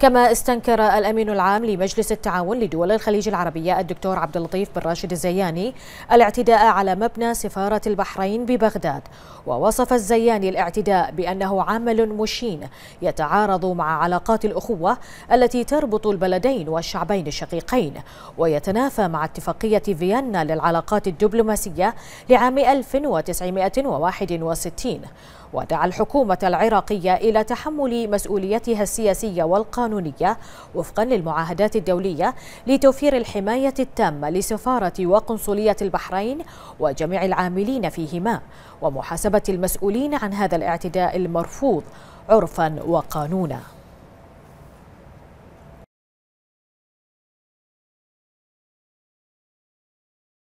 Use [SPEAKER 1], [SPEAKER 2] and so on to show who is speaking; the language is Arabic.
[SPEAKER 1] كما استنكر الامين العام لمجلس التعاون لدول الخليج العربيه الدكتور عبد اللطيف بن راشد الزياني الاعتداء على مبنى سفاره البحرين ببغداد ووصف الزياني الاعتداء بانه عمل مشين يتعارض مع علاقات الاخوه التي تربط البلدين والشعبين الشقيقين ويتنافى مع اتفاقيه فيينا للعلاقات الدبلوماسيه لعام 1961 ودعا الحكومة العراقية إلى تحمل مسؤوليتها السياسية والقانونية وفقا للمعاهدات الدولية لتوفير الحماية التامة لسفارة وقنصلية البحرين وجميع العاملين فيهما ومحاسبة المسؤولين عن هذا الاعتداء المرفوض عرفا وقانونا